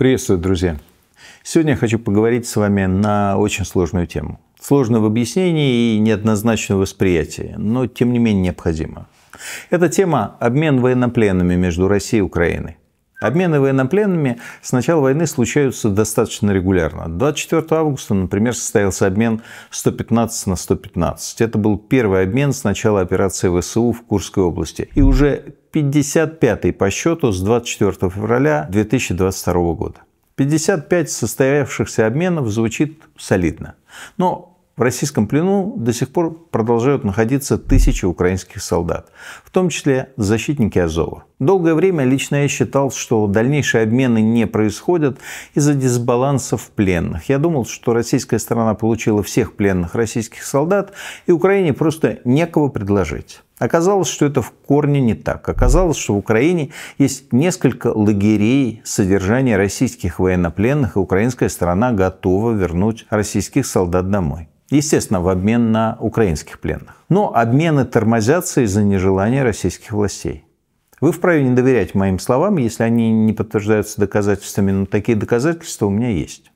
Приветствую, друзья! Сегодня я хочу поговорить с вами на очень сложную тему. Сложно в объяснении и неоднозначно в восприятии, но тем не менее необходимо. Это тема обмен военнопленными между Россией и Украиной. Обмены военнопленными с начала войны случаются достаточно регулярно. 24 августа, например, состоялся обмен 115 на 115. Это был первый обмен с начала операции ВСУ в Курской области. И уже 55-й по счету с 24 февраля 2022 года. 55 состоявшихся обменов звучит солидно. Но в российском плену до сих пор продолжают находиться тысячи украинских солдат, в том числе защитники Азова. Долгое время лично я считал, что дальнейшие обмены не происходят из-за дисбалансов пленных. Я думал, что российская сторона получила всех пленных российских солдат, и Украине просто некого предложить. Оказалось, что это в корне не так. Оказалось, что в Украине есть несколько лагерей содержания российских военнопленных, и украинская сторона готова вернуть российских солдат домой. Естественно, в обмен на украинских пленных. Но обмены тормозятся из-за нежелания российских властей. Вы вправе не доверять моим словам, если они не подтверждаются доказательствами, но такие доказательства у меня есть.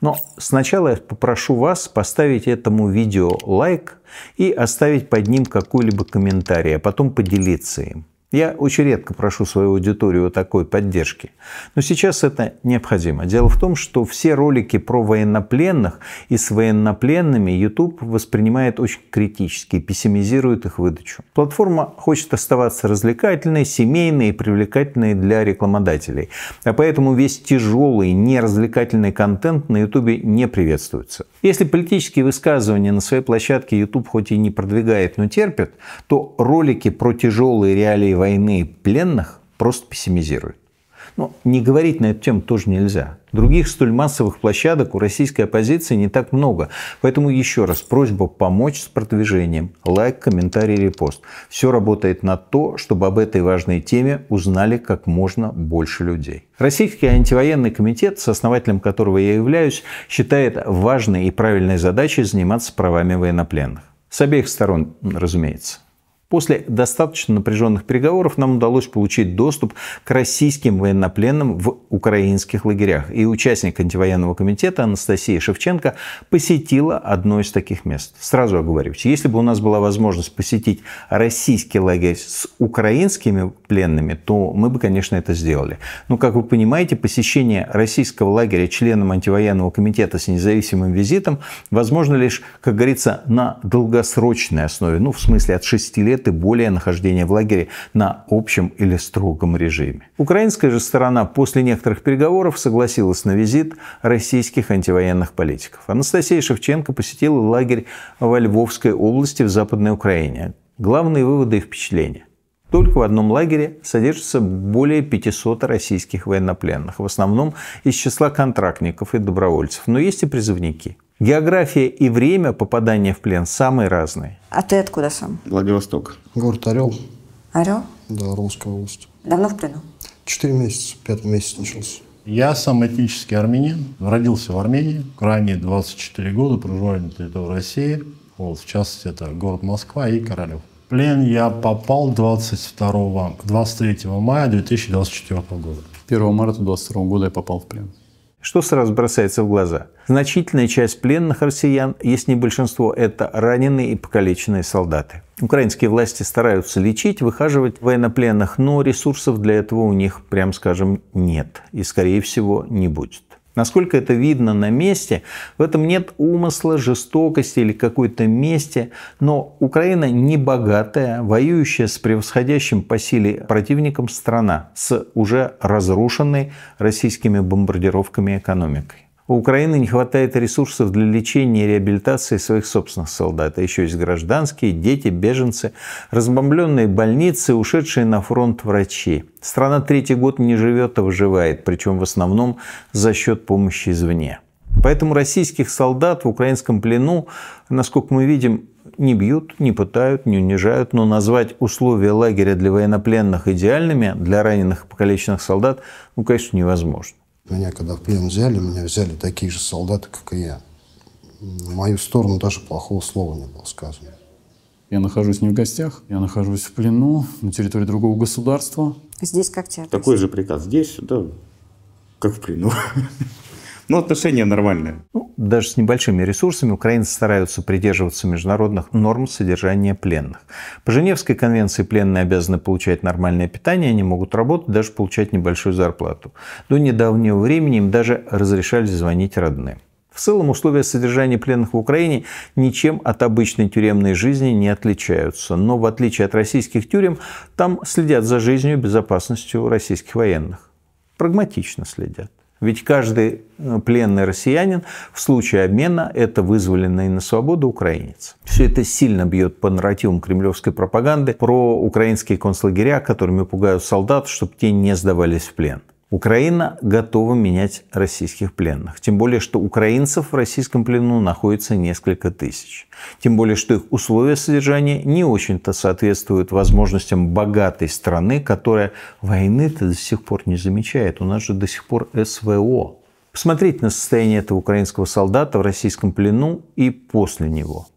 Но сначала я попрошу вас поставить этому видео лайк и оставить под ним какой-либо комментарий, а потом поделиться им. Я очень редко прошу свою аудиторию о такой поддержки, Но сейчас это необходимо. Дело в том, что все ролики про военнопленных и с военнопленными YouTube воспринимает очень критически и пессимизирует их выдачу. Платформа хочет оставаться развлекательной, семейной и привлекательной для рекламодателей. А поэтому весь тяжелый, неразвлекательный контент на YouTube не приветствуется. Если политические высказывания на своей площадке YouTube хоть и не продвигает, но терпит, то ролики про тяжелые реалии войны пленных просто пессимизирует. Но ну, не говорить на эту тему тоже нельзя. Других столь массовых площадок у российской оппозиции не так много. Поэтому еще раз просьба помочь с продвижением. Лайк, комментарий, репост. Все работает на то, чтобы об этой важной теме узнали как можно больше людей. Российский антивоенный комитет, сооснователем которого я являюсь, считает важной и правильной задачей заниматься правами военнопленных. С обеих сторон, разумеется. После достаточно напряженных переговоров нам удалось получить доступ к российским военнопленным в украинских лагерях. И участник антивоенного комитета Анастасия Шевченко посетила одно из таких мест. Сразу оговорюсь, если бы у нас была возможность посетить российский лагерь с украинскими пленными, то мы бы, конечно, это сделали. Но, как вы понимаете, посещение российского лагеря членом антивоенного комитета с независимым визитом возможно лишь, как говорится, на долгосрочной основе, ну, в смысле от 6 лет лет более нахождения в лагере на общем или строгом режиме. Украинская же сторона после некоторых переговоров согласилась на визит российских антивоенных политиков. Анастасия Шевченко посетила лагерь во Львовской области в Западной Украине. Главные выводы и впечатления. Только в одном лагере содержится более 500 российских военнопленных, в основном из числа контрактников и добровольцев, но есть и призывники. География и время попадания в плен самые разные. А ты откуда сам? Владивосток. Город Орел. Орел? Да, Орловская область. Давно в плену? Четыре месяца, пятый месяц начался. Я сам этнический армянин, родился в Армении, ранее 24 года, проживаю это в России, вот, в частности, это город Москва и Королев. В плен я попал 22, 23 мая 2024 года. 1 марта 2022 года я попал в плен. Что сразу бросается в глаза? Значительная часть пленных россиян, если не большинство, это раненые и покалеченные солдаты. Украинские власти стараются лечить, выхаживать военнопленных, но ресурсов для этого у них, прям скажем, нет. И, скорее всего, не будет. Насколько это видно на месте, в этом нет умысла, жестокости или какой-то мести, но Украина не богатая, воюющая с превосходящим по силе противником страна, с уже разрушенной российскими бомбардировками экономикой. У Украины не хватает ресурсов для лечения и реабилитации своих собственных солдат. А еще есть гражданские, дети, беженцы, разбомбленные больницы, ушедшие на фронт врачи. Страна третий год не живет, а выживает, причем в основном за счет помощи извне. Поэтому российских солдат в украинском плену, насколько мы видим, не бьют, не пытают, не унижают, но назвать условия лагеря для военнопленных идеальными для раненых и покалеченных солдат, ну, конечно, невозможно. Меня когда в плен взяли, меня взяли такие же солдаты, как и я. На мою сторону даже плохого слова не было сказано. Я нахожусь не в гостях, я нахожусь в плену на территории другого государства. Здесь как террорист. Такой же приказ здесь, да, как в плену но отношения нормальные. Ну, даже с небольшими ресурсами украинцы стараются придерживаться международных норм содержания пленных. По Женевской конвенции пленные обязаны получать нормальное питание, они могут работать, даже получать небольшую зарплату. До недавнего времени им даже разрешали звонить родным. В целом условия содержания пленных в Украине ничем от обычной тюремной жизни не отличаются. Но в отличие от российских тюрем, там следят за жизнью и безопасностью российских военных. Прагматично следят. Ведь каждый э, пленный россиянин в случае обмена – это вызволенный на свободу украинец. Все это сильно бьет по нарративам кремлевской пропаганды про украинские концлагеря, которыми пугают солдат, чтобы те не сдавались в плен. Украина готова менять российских пленных. Тем более, что украинцев в российском плену находится несколько тысяч. Тем более, что их условия содержания не очень-то соответствуют возможностям богатой страны, которая войны-то до сих пор не замечает. У нас же до сих пор СВО. Посмотрите на состояние этого украинского солдата в российском плену и после него –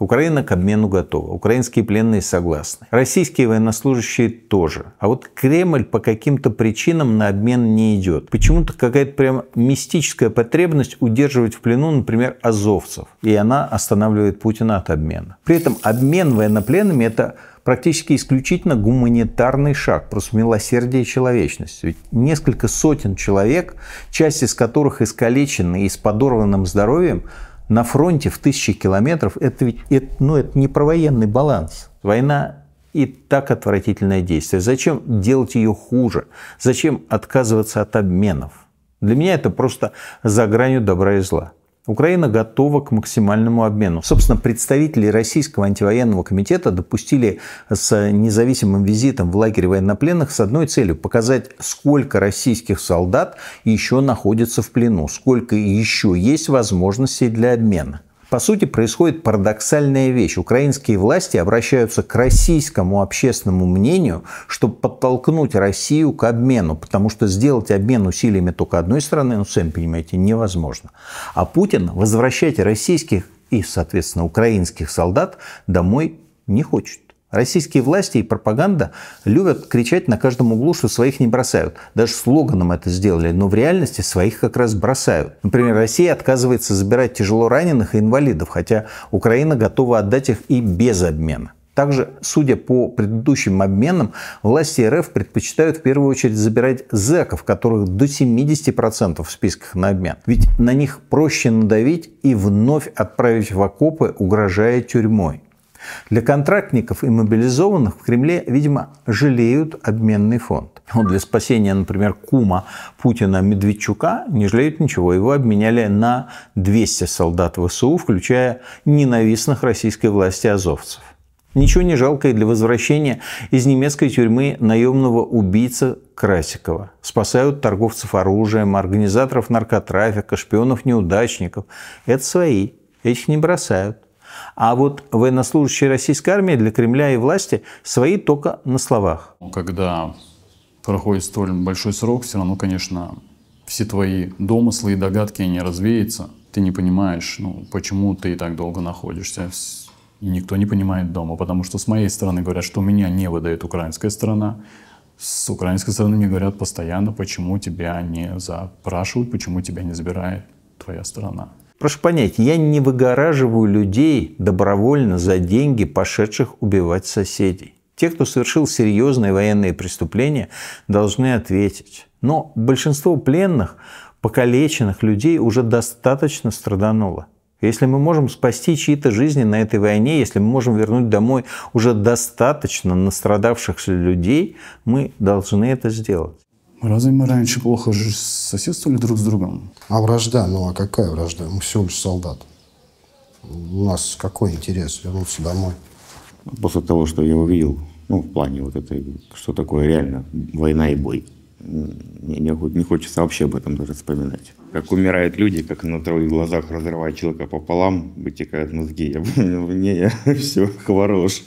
Украина к обмену готова. Украинские пленные согласны. Российские военнослужащие тоже. А вот Кремль по каким-то причинам на обмен не идет. Почему-то какая-то прям мистическая потребность удерживать в плену, например, азовцев. И она останавливает Путина от обмена. При этом обмен военнопленными – это практически исключительно гуманитарный шаг, просто милосердие и человечность. Ведь несколько сотен человек, часть из которых искалечены и с подорванным здоровьем – на фронте в тысячи километров, это ведь это, ну, это не про военный баланс. Война и так отвратительное действие. Зачем делать ее хуже? Зачем отказываться от обменов? Для меня это просто за гранью добра и зла. Украина готова к максимальному обмену. Собственно, представители Российского антивоенного комитета допустили с независимым визитом в лагерь военнопленных с одной целью – показать, сколько российских солдат еще находится в плену, сколько еще есть возможностей для обмена. По сути, происходит парадоксальная вещь. Украинские власти обращаются к российскому общественному мнению, чтобы подтолкнуть Россию к обмену, потому что сделать обмен усилиями только одной стороны, ну, сами понимаете, невозможно. А Путин возвращать российских и, соответственно, украинских солдат домой не хочет. Российские власти и пропаганда любят кричать на каждом углу, что своих не бросают. Даже слоганом это сделали, но в реальности своих как раз бросают. Например, Россия отказывается забирать тяжело раненых и инвалидов, хотя Украина готова отдать их и без обмена. Также, судя по предыдущим обменам, власти РФ предпочитают в первую очередь забирать зэков, которых до 70% в списках на обмен. Ведь на них проще надавить и вновь отправить в окопы, угрожая тюрьмой. Для контрактников и мобилизованных в Кремле, видимо, жалеют обменный фонд. Вот для спасения, например, кума Путина Медведчука не жалеют ничего. Его обменяли на 200 солдат ВСУ, включая ненавистных российской власти азовцев. Ничего не жалко и для возвращения из немецкой тюрьмы наемного убийца Красикова. Спасают торговцев оружием, организаторов наркотрафика, шпионов-неудачников. Это свои, этих не бросают. А вот военнослужащие российской армии для Кремля и власти свои только на словах. Когда проходит столь большой срок, все равно, конечно, все твои домыслы и догадки не развеются. Ты не понимаешь, ну, почему ты так долго находишься. И никто не понимает дома, потому что с моей стороны говорят, что меня не выдает украинская сторона. С украинской стороны мне говорят постоянно, почему тебя не запрашивают, почему тебя не забирает твоя сторона. Прошу понять, я не выгораживаю людей добровольно за деньги, пошедших убивать соседей. Те, кто совершил серьезные военные преступления, должны ответить. Но большинство пленных, покалеченных людей уже достаточно страдануло. Если мы можем спасти чьи-то жизни на этой войне, если мы можем вернуть домой уже достаточно настрадавшихся людей, мы должны это сделать. Разве мы раньше плохо соседствовали друг с другом? А вражда, ну а какая вражда? Мы всего лишь солдат. У нас какой интерес вернуться домой? Ну, после того, что я увидел, ну, в плане вот этой, что такое реально война и бой. Не, не, не хочется вообще об этом даже вспоминать. Как умирают люди, как на твоих глазах разрывают человека пополам, вытекают мозги. Я понял, мне я, все, хорош.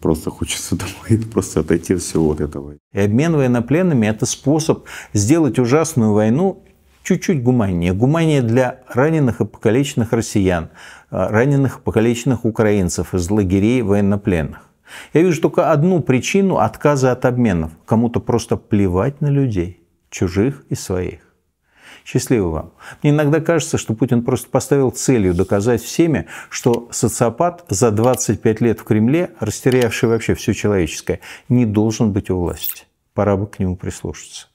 Просто хочется домой, просто отойти от всего от этого. И обмен военнопленными – это способ сделать ужасную войну чуть-чуть гуманнее. Гуманнее для раненых и покалеченных россиян, а, раненых и покалеченных украинцев из лагерей военнопленных. Я вижу только одну причину отказа от обменов. Кому-то просто плевать на людей, чужих и своих. Счастливо вам. Мне иногда кажется, что Путин просто поставил целью доказать всеми, что социопат за 25 лет в Кремле, растерявший вообще все человеческое, не должен быть у власти. Пора бы к нему прислушаться.